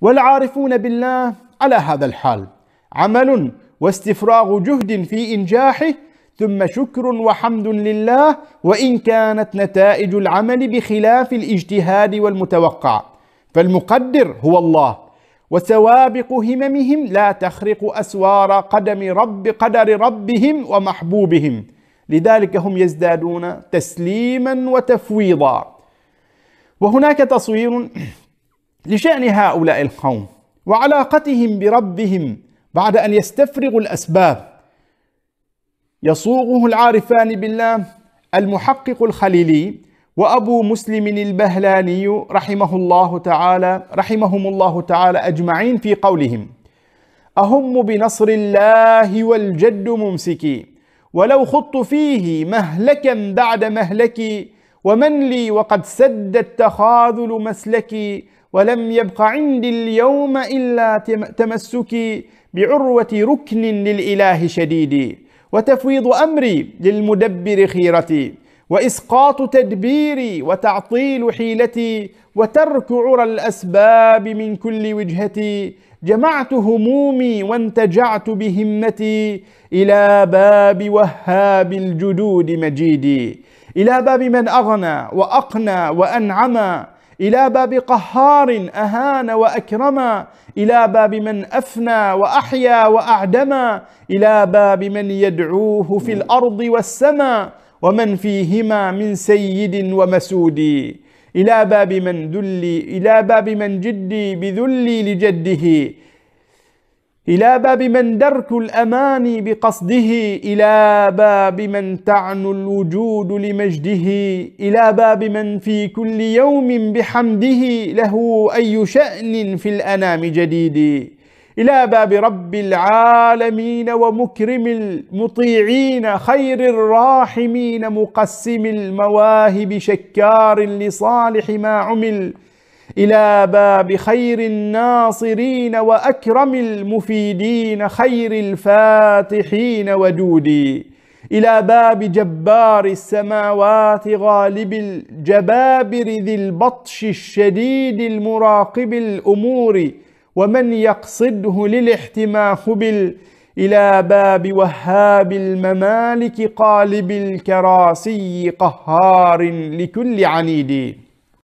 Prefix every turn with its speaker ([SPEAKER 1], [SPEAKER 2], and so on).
[SPEAKER 1] والعارفون بالله على هذا الحال عمل واستفراغ جهد في إنجاحه ثم شكر وحمد لله وإن كانت نتائج العمل بخلاف الاجتهاد والمتوقع فالمقدر هو الله وسوابق هممهم لا تخرق أسوار قدم رب قدر ربهم ومحبوبهم لذلك هم يزدادون تسليما وتفويضا وهناك تصوير لشأن هؤلاء القوم وعلاقتهم بربهم بعد أن يستفرغوا الأسباب يصوغه العارفان بالله المحقق الخليلي وأبو مسلم البهلاني رحمه الله تعالى رحمهم الله تعالى أجمعين في قولهم أهم بنصر الله والجد ممسكي ولو خضت فيه مهلكا بعد مهلكي ومن لي وقد سد التخاذل مسلكي ولم يبق عندي اليوم إلا تمسكي بعروة ركن للإله شديدي وتفويض أمري للمدبر خيرتي وإسقاط تدبيري وتعطيل حيلتي وترك عرى الأسباب من كل وجهتي جمعت همومي وانتجعت بهمتي إلى باب وهاب الجدود مجيدي إلى باب من أغنى وأقنى وأنعمى إلى باب قهار أهان وأكرما إلى باب من أفنى وأحيا وأعدما إلى باب من يدعوه في الأرض والسماء ومن فيهما من سيد ومسود إلى باب من دلي إلى باب من جدي بذلي لجده إلى باب من درك الأماني بقصده إلى باب من تعنو الوجود لمجده إلى باب من في كل يوم بحمده له أي شأن في الأنام جديد إلى باب رب العالمين ومكرم المطيعين خير الراحمين مقسم المواهب شكار لصالح ما عمل إلى باب خير الناصرين وأكرم المفيدين خير الفاتحين ودودي إلى باب جبار السماوات غالب الجبابر ذي البطش الشديد المراقب الأمور ومن يقصده للاحتما خبل إلى باب وهاب الممالك قالب الكراسي قهار لكل عنيد